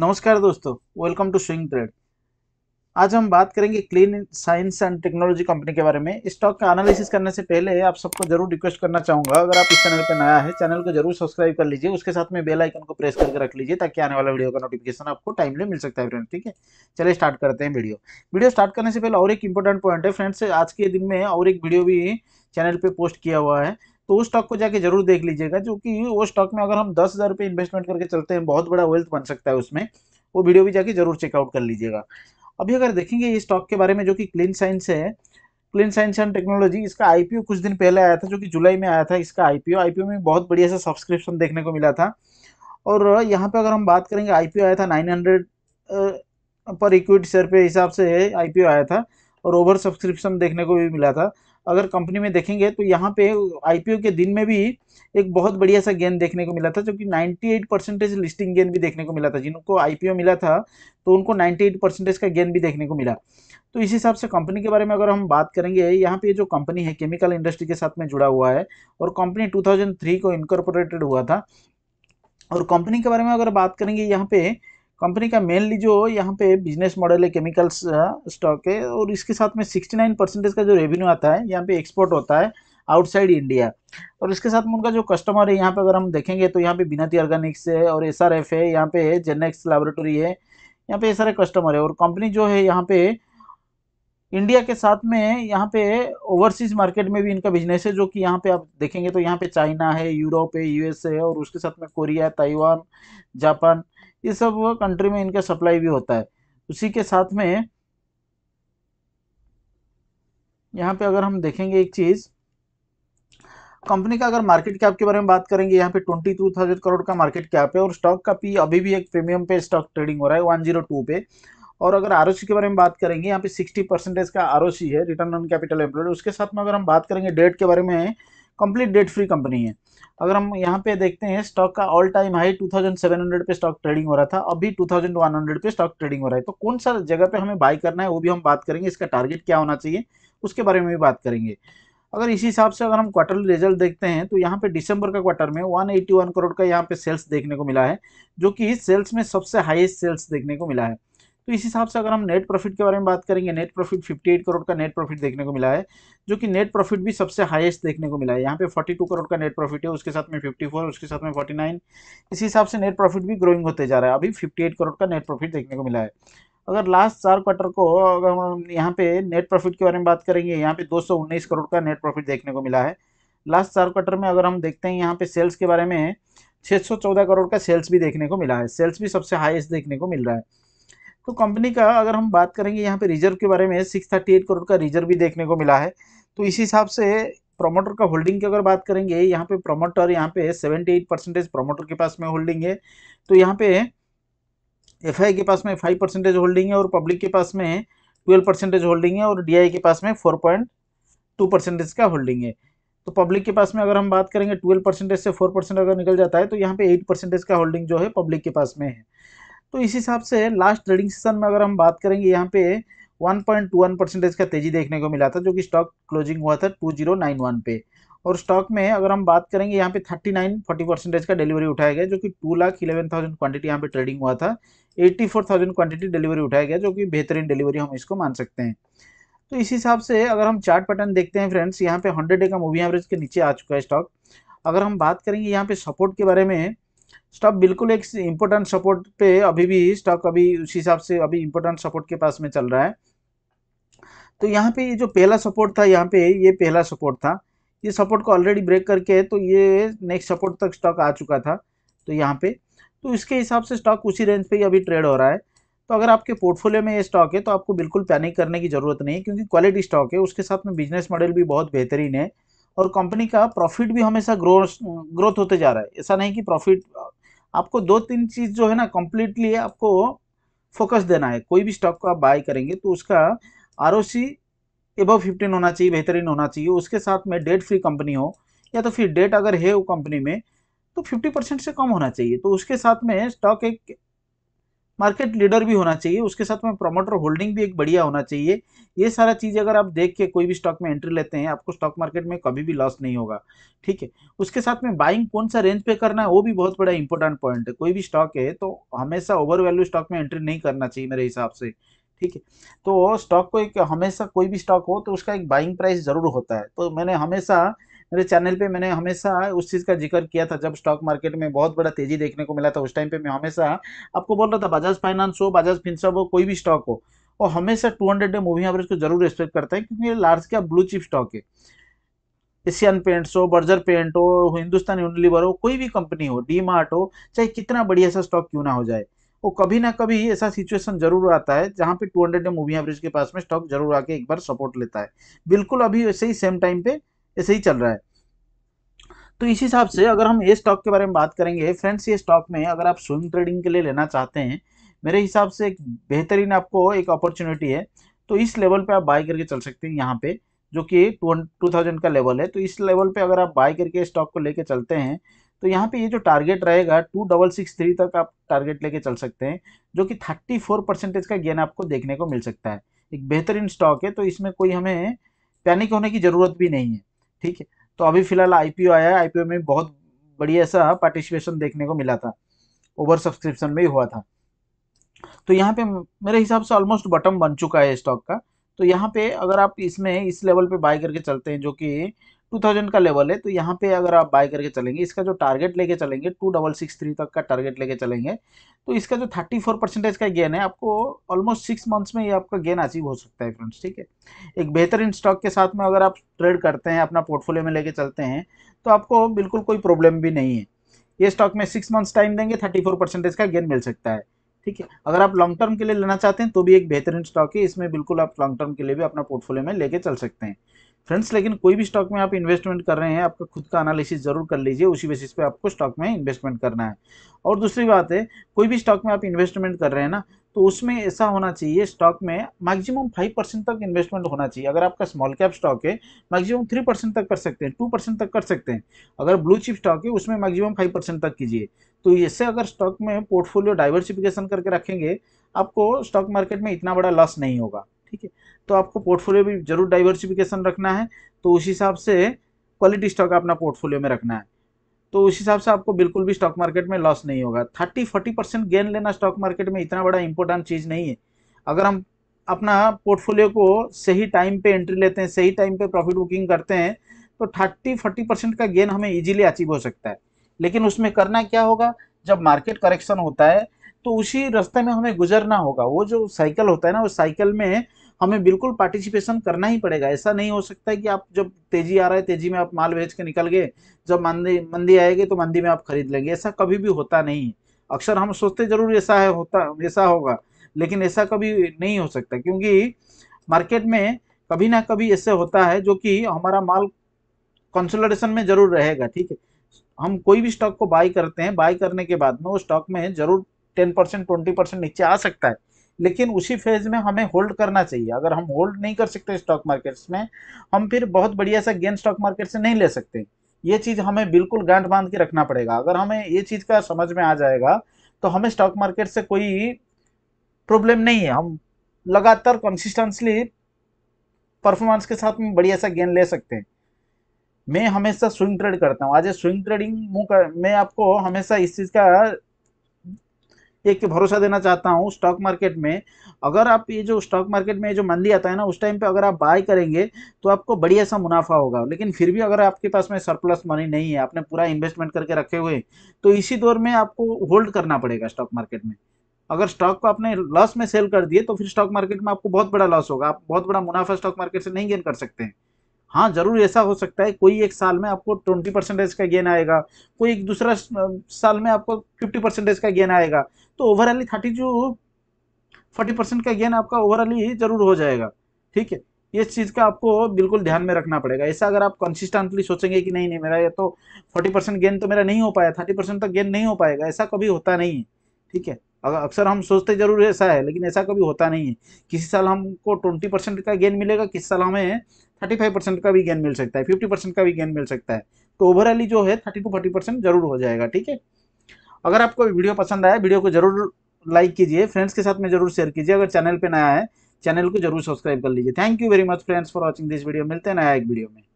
नमस्कार दोस्तों welcome to swing trade आज हम बात करेंगे Clean Science and Technology company के बारे में स्टॉक का एनालिसिस करने से पहले आप सबको जरूर रिक्वेस्ट करना चाहूंगा अगर आप इस चैनल पर नया है चैनल को जरूर सब्सक्राइब कर लीजिए उसके साथ में बेल आइकन को प्रेस करके रख लीजिए ताकि आने वाला वीडियो का नोटिफिकेशन आपको टाइमली मिल सकता है फ्रेंड ठीक है चलिए स्टार्ट करते हैं वीडियो वीडियो स्टार्ट करने से पहले और एक इंपॉर्टेंट पॉइंट है फ्रेंड्स आज के दिन में और एक वीडियो भी चैनल पर पोस्ट किया हुआ है तो उस स्टॉक को जाके जरूर देख लीजिएगा जो कि वो स्टॉक में अगर हम दस हज़ार रुपये इन्वेस्टमेंट करके चलते हैं बहुत बड़ा वेल्थ बन सकता है उसमें वो वीडियो भी जाके जरूर चेकआउट कर लीजिएगा अभी अगर देखेंगे इस स्टॉक के बारे में जो कि क्लीन साइंस है क्लीन साइंस एंड टेक्नोलॉजी इसका आईपीओ कुछ दिन पहले आया था जो कि जुलाई में आया था इसका आईपीओ आईपीओ में बहुत बढ़िया सा सब्सक्रिप्शन देखने को मिला था और यहाँ पे अगर हम बात करेंगे आईपीओ आया था नाइन पर इक्विटी शेयर पे हिसाब से आईपीओ आया था और ओवर सब्सक्रिप्शन देखने को भी मिला था अगर कंपनी में देखेंगे तो यहाँ पे आईपीओ के दिन में भी एक बहुत बढ़िया सा गेन देखने को मिला था जो कि एट परसेंटेज लिस्टिंग गेन भी देखने को मिला था जिनको आईपीओ मिला था तो उनको एट परसेंटेज का गेन भी देखने को मिला तो इस हिसाब से कंपनी के बारे में अगर हम बात करेंगे यहाँ पे जो कंपनी है केमिकल इंडस्ट्री के साथ में जुड़ा हुआ है और कंपनी 2003 को इनकॉर्पोरेटेड हुआ था और कंपनी के बारे में अगर बात करेंगे यहाँ पे कंपनी का मेनली जो यहाँ पे बिजनेस मॉडल है केमिकल्स स्टॉक है और इसके साथ में 69 परसेंटेज का जो रेवेन्यू आता है यहाँ पे एक्सपोर्ट होता है आउटसाइड इंडिया और इसके साथ में उनका जो कस्टमर है यहाँ पे अगर हम देखेंगे तो यहाँ पे बिनती ऑर्गेनिक्स है और एस आर एफ है यहाँ पे है जेनेक्स लेबोरेटरी है यहाँ पे ये सारे कस्टमर है और कंपनी जो है यहाँ पे इंडिया के साथ में यहाँ पे ओवरसीज मार्केट में भी इनका बिजनेस है जो कि यहाँ पे आप देखेंगे तो यहाँ पे चाइना है यूरोप है यूएस है और उसके साथ में कोरिया ताइवान जापान ये सब कंट्री में इनका सप्लाई भी होता है उसी के साथ में यहाँ पे अगर हम देखेंगे एक चीज़ कंपनी का अगर मार्केट कैप के बारे में बात करेंगे यहाँ पे ट्वेंटी टू थाउजेंड करोड़ का मार्केट कैप है और स्टॉक का पी अभी भी एक प्रीमियम पे स्टॉक ट्रेडिंग हो रहा है वन जीरो टू पे और अगर आर के बारे में बात करेंगे यहाँ पे सिक्सटी परसेंटेज का आर है रिटर्न ऑन कैपिटल एम्प्लॉयड उसके साथ में अगर हम बात करेंगे डेट के बारे में कंप्लीट डेट फ्री कंपनी है अगर हम यहाँ पे देखते हैं स्टॉक का ऑल टाइम हाई 2700 पे स्टॉक ट्रेडिंग हो रहा था अभी 2100 पे स्टॉक ट्रेडिंग हो रहा है तो कौन सा जगह पे हमें बाय करना है वो भी हम बात करेंगे इसका टारगेट क्या होना चाहिए उसके बारे में भी बात करेंगे अगर इसी हिसाब से अगर हम क्वार्टरली रिजल्ट देखते हैं तो यहाँ पे दिसंबर का क्वार्टर में 181 करोड़ का यहाँ पे सेल्स देखने को मिला है जो कि सेल्स में सबसे हाईएस्ट सेल्स देखने को मिला है तो इस हिसाब से अगर हम नेट प्रॉफिट के बारे में बात करेंगे नेट प्रॉफिट 58 करोड़ का नेट प्रॉफिट देखने को मिला है जो कि नेट प्रॉफिट भी सबसे हाईएस्ट देखने को मिला है यहाँ पे 42 करोड़ का नेट प्रॉफिट है उसके साथ में 54 उसके साथ में 49 इस हिसाब से नेट प्रॉफिट भी ग्रोइंग होते जा रहा है अभी फिफ्टी करोड़ का नेट प्रॉफिट देखने को मिला है अगर लास्ट चार क्वार्टर को अगर हम यहाँ पे नेट प्रॉफिट के बारे में बात करेंगे यहाँ पे दो करोड़ का नेट प्रॉफिट देखने को मिला है लास्ट चार क्वार्टर में अगर हम देखते हैं यहाँ पे सेल्स के बारे में छः करोड़ का सेल्स भी देखने को मिला है सेल्स भी सबसे हाईएस्ट देखने को मिल रहा है तो कंपनी का अगर हम बात करेंगे यहाँ पे रिजर्व के बारे में सिक्स थर्टी एट करोड़ का रिजर्व भी देखने को मिला है तो इसी हिसाब से प्रमोटर का होल्डिंग की अगर बात करेंगे यहाँ पे प्रोमोटर यहाँ पे सेवेंटी एट परसेंटेज प्रोमोटर के पास में होल्डिंग है तो यहाँ पे एफ के पास में फाइव परसेंटेज होल्डिंग है और पब्लिक के पास में ट्वेल्व परसेंटेज होल्डिंग है और डी के पास में फोर पॉइंट टू परसेंटेज का होल्डिंग है तो पब्लिक के पास में अगर हम बात करेंगे ट्वेल्व परसेंटेज से फोर परसेंट अगर निकल जाता है तो यहाँ पे एट परसेंटेज का होल्डिंग जो है पब्लिक के पास में है तो इस हिसाब से लास्ट ट्रेडिंग सेशन में अगर हम बात करेंगे यहाँ पे 1.21 परसेंटेज का तेजी देखने को मिला था जो कि स्टॉक क्लोजिंग हुआ था 2091 पे और स्टॉक में अगर हम बात करेंगे यहाँ पे 39 40 परसेंटेज का डिलीवरी उठाया गया जो कि two lakh eleven thousand quantity यहाँ पे ट्रेडिंग हुआ था 84,000 क्वांटिटी डिलीवरी उठाया गया जो कि बेहतरीन डिलीवरी हम इसको मान सकते हैं तो इस हिसाब से अगर हम चार्ट पैटर्न देखते हैं फ्रेंड्स यहाँ पे हंड्रेड डे का मूवी एवरेज के नीचे आ चुका है स्टॉक अगर हम बात करेंगे यहाँ पे सपोर्ट के बारे में स्टॉक बिल्कुल एक इम्पोर्टेंट सपोर्ट पे अभी भी स्टॉक अभी उस हिसाब से अभी इम्पोर्टेंट सपोर्ट के पास में चल रहा है तो यहाँ पे ये जो पहला सपोर्ट था यहाँ पे ये पहला सपोर्ट था ये सपोर्ट को ऑलरेडी ब्रेक करके तो ये नेक्स्ट सपोर्ट तक स्टॉक आ चुका था तो यहाँ पे तो इसके हिसाब से स्टॉक उसी रेंज पे ही अभी ट्रेड हो रहा है तो अगर आपके पोर्टफोलियो में ये स्टॉक है तो आपको बिल्कुल पैनिक करने की ज़रूरत नहीं है क्योंकि क्वालिटी स्टॉक है उसके साथ में बिजनेस मॉडल भी बहुत बेहतरीन है और कंपनी का प्रॉफिट भी हमेशा ग्रोथ ग्रोथ होते जा रहा है ऐसा नहीं कि प्रॉफिट आपको दो तीन चीज़ जो है ना कम्प्लीटली आपको फोकस देना है कोई भी स्टॉक को आप बाय करेंगे तो उसका R O C above fifteen होना चाहिए बेहतरीन होना चाहिए उसके साथ में डेट फ्री कंपनी हो या तो फिर डेट अगर है वो कंपनी में तो फिफ्टी परसेंट से कम होना चाहिए तो उसके साथ में स्टॉक एक मार्केट लीडर भी होना चाहिए उसके साथ में प्रमोटर होल्डिंग भी एक बढ़िया होना चाहिए ये सारा चीज़ अगर आप देख के कोई भी स्टॉक में एंट्री लेते हैं आपको स्टॉक मार्केट में कभी भी लॉस नहीं होगा ठीक है उसके साथ में बाइंग कौन सा रेंज पे करना है वो भी बहुत बड़ा इंपॉर्टेंट पॉइंट है कोई भी स्टॉक है तो हमेशा ओवर वैल्यू स्टॉक में एंट्री नहीं करना चाहिए मेरे हिसाब से ठीक है तो स्टॉक को एक हमेशा कोई भी स्टॉक हो तो उसका एक बाइंग प्राइस जरूर होता है तो मैंने हमेशा मेरे चैनल पे मैंने हमेशा उस चीज़ का जिक्र किया था जब स्टॉक मार्केट में बहुत बड़ा तेजी देखने को मिला था उस टाइम पे मैं हमेशा आपको बोल रहा था बजाज फाइनेंस हो बजाज फिंसअप हो कोई भी स्टॉक हो वो हमेशा two hundred day moving average को जरूर रेस्पेक्ट करता है क्योंकि ये लार्ज क्या ब्लू चिप स्टॉक है एशियन पेंट्स हो बर्जर पेंट हो हिंदुस्तान यूनिलीवर हो कोई भी कंपनी हो डी मार्ट हो चाहे कितना बढ़िया सा स्टॉक क्यों ना हो जाए वो कभी ना कभी ऐसा सिचुएशन जरूर आता है जहाँ पे 200 हंड्रेड मूविंग एवरेज के पास में स्टॉक जरूर आके एक बार सपोर्ट लेता है बिल्कुल अभी वैसे ही सेम टाइम पे ऐसे ही चल रहा है तो इस हिसाब से अगर हम ये स्टॉक के बारे में बात करेंगे फ्रेंड्स ये स्टॉक में अगर आप स्विंग ट्रेडिंग के लिए लेना चाहते हैं मेरे हिसाब से एक बेहतरीन आपको एक अपॉर्चुनिटी है तो इस लेवल पे आप बाय करके चल सकते हैं यहाँ पे जो कि टू थाउजेंड का लेवल है तो इस लेवल पे अगर आप बाय करके स्टॉक को लेके चलते हैं तो यहाँ पे ये जो टारगेट रहेगा टू डबल सिक्स थ्री तक आप टारगेट लेके चल सकते हैं जो कि थर्टी फोर परसेंटेज का गेन आपको देखने को मिल सकता है एक बेहतरीन स्टॉक है तो इसमें कोई हमें पैनिक होने की ज़रूरत भी नहीं है ठीक है तो अभी फिलहाल आईपीओ आया है आईपीओ में बहुत बढ़िया सा पार्टिसिपेशन देखने को मिला था ओवर सब्सक्रिप्शन में ही हुआ था तो यहाँ पे मेरे हिसाब से ऑलमोस्ट बटम बन चुका है स्टॉक का तो यहाँ पे अगर आप इसमें इस लेवल पे बाय करके चलते हैं जो कि 2000 का लेवल है तो यहाँ पे अगर आप बाय करके चलेंगे इसका जो टारगेट लेके चलेंगे टू डबल सिक्स थ्री तक का टारगेट लेके चलेंगे तो इसका जो 34 परसेंटेज का गेन है आपको ऑलमोस्ट सिक्स मंथ्स में ये आपका गेन अचीव हो सकता है फ्रेंड्स ठीक है एक बेहतरीन स्टॉक के साथ में अगर आप ट्रेड करते हैं अपना पोर्टफोलियो में लेके चलते हैं तो आपको बिल्कुल कोई प्रॉब्लम भी नहीं है ये स्टॉक में सिक्स मंथ्स टाइम देंगे थर्टी फोर परसेंटेज का गेन मिल सकता है ठीक है अगर आप लॉन्ग टर्म के लिए लेना चाहते हैं तो भी एक बेहतरीन स्टॉक है इसमें बिल्कुल आप लॉन्ग टर्म के लिए भी अपना पोर्टफोलियो में लेके चल सकते हैं फ्रेंड्स लेकिन कोई भी स्टॉक में आप इन्वेस्टमेंट कर रहे हैं आपका खुद का एनालिसिस जरूर कर लीजिए उसी बेसिस पे आपको स्टॉक में इन्वेस्टमेंट करना है और दूसरी बात है कोई भी स्टॉक में आप इन्वेस्टमेंट कर रहे हैं ना तो उसमें ऐसा होना चाहिए स्टॉक में मैक्सिमम फाइव परसेंट तक इन्वेस्टमेंट होना चाहिए अगर आपका स्मॉल कैप स्टॉक है मैक्सिमम थ्री परसेंट तक कर सकते हैं टू परसेंट तक कर सकते हैं अगर ब्लू चिप स्टॉक है उसमें मैक्सिमम फाइव परसेंट तक कीजिए तो इससे अगर स्टॉक में पोर्टफोलियो डाइवर्सिफिकेशन करके रखेंगे आपको स्टॉक मार्केट में इतना बड़ा लॉस नहीं होगा ठीक है तो आपको पोर्टफोलियो भी जरूर डाइवर्सिफिकेशन रखना है तो उस हिसाब से क्वालिटी स्टॉक अपना पोर्टफोलियो में रखना है तो उस हिसाब से आपको बिल्कुल भी स्टॉक मार्केट में लॉस नहीं होगा थर्टी फोर्टी परसेंट गेन लेना स्टॉक मार्केट में इतना बड़ा इंपॉर्टेंट चीज़ नहीं है अगर हम अपना पोर्टफोलियो को सही टाइम पे एंट्री लेते हैं सही टाइम पे प्रॉफिट बुकिंग करते हैं तो थर्टी फोर्टी परसेंट का गेन हमें इजीली अचीव हो सकता है लेकिन उसमें करना क्या होगा जब मार्केट करेक्शन होता है तो उसी रास्ते में हमें गुजरना होगा वो जो साइकिल होता है ना उस साइकिल में हमें बिल्कुल पार्टिसिपेशन करना ही पड़ेगा ऐसा नहीं हो सकता है कि आप जब तेजी आ रहा है तेजी में आप माल बेच के निकल गए जब मंदी मंदी आएगी तो मंदी में आप खरीद लेंगे ऐसा कभी भी होता नहीं है अक्सर हम सोचते जरूर ऐसा है होता ऐसा होगा लेकिन ऐसा कभी नहीं हो सकता क्योंकि मार्केट में कभी ना कभी ऐसे होता है जो कि हमारा माल कंसोलिडेशन में जरूर रहेगा ठीक है हम कोई भी स्टॉक को बाई करते हैं बाई करने के बाद में वो स्टॉक में जरूर टेन परसेंट ट्वेंटी परसेंट नीचे आ सकता है लेकिन उसी फेज में हमें होल्ड करना चाहिए अगर हम होल्ड नहीं कर सकते स्टॉक मार्केट्स में हम फिर बहुत बढ़िया सा गेन स्टॉक मार्केट से नहीं ले सकते ये चीज़ हमें बिल्कुल गांठ बांध के रखना पड़ेगा अगर हमें ये चीज़ का समझ में आ जाएगा तो हमें स्टॉक मार्केट से कोई प्रॉब्लम नहीं है हम लगातार कंसिस्टेंसली परफॉर्मेंस के साथ में बढ़िया सा गेन ले सकते हैं मैं हमेशा स्विंग ट्रेड करता हूँ आज स्विंग ट्रेडिंग मैं आपको हमेशा इस चीज़ का एक भरोसा देना चाहता हूँ स्टॉक मार्केट में अगर आप ये जो स्टॉक मार्केट में जो मंदी आता है ना उस टाइम पे अगर आप बाय करेंगे तो आपको बढ़िया सा मुनाफा होगा लेकिन फिर भी अगर आपके पास में सरप्लस मनी नहीं है आपने पूरा इन्वेस्टमेंट करके रखे हुए तो इसी दौर में आपको होल्ड करना पड़ेगा स्टॉक मार्केट में अगर स्टॉक को आपने लॉस में सेल कर दिए तो फिर स्टॉक मार्केट में आपको बहुत बड़ा लॉस होगा आप बहुत बड़ा मुनाफा स्टॉक मार्केट से नहीं गेन कर सकते हैं हाँ जरूर ऐसा हो सकता है कोई एक साल में आपको ट्वेंटी परसेंटेज का गेन आएगा कोई एक दूसरा साल में आपको फिफ्टी परसेंटेज का गेन आएगा तो overall thirty two forty percent का गेन आपका ओवरऑली जरूर हो जाएगा ठीक है ये चीज़ का आपको बिल्कुल ध्यान में रखना पड़ेगा ऐसा अगर आप कंसिस्टेंटली सोचेंगे कि नहीं नहीं मेरा ये तो फोर्टी परसेंट गेन तो मेरा नहीं हो पाया थर्टी परसेंट तक गेन नहीं हो पाएगा ऐसा कभी होता नहीं है ठीक है अगर अक्सर हम सोचते जरूर ऐसा है लेकिन ऐसा कभी होता नहीं है किसी साल हमको ट्वेंटी परसेंट का गेन मिलेगा किस साल हमें थर्टी फाइव परसेंट का भी गेन मिल सकता है फिफ्टी परसेंट का भी गेन मिल सकता है तो ओवरऑली जो है थर्टी टू फोर्टी परसेंट जरूर हो जाएगा ठीक है अगर आपको वीडियो पसंद आया वीडियो को जरूर लाइक कीजिए फ्रेंड्स के साथ में जरूर शेयर कीजिए अगर चैनल पर नया है चैनल को जरूर सब्सक्राइब कर लीजिए thank you very much friends for watching this video मिलते हैं नया एक वीडियो में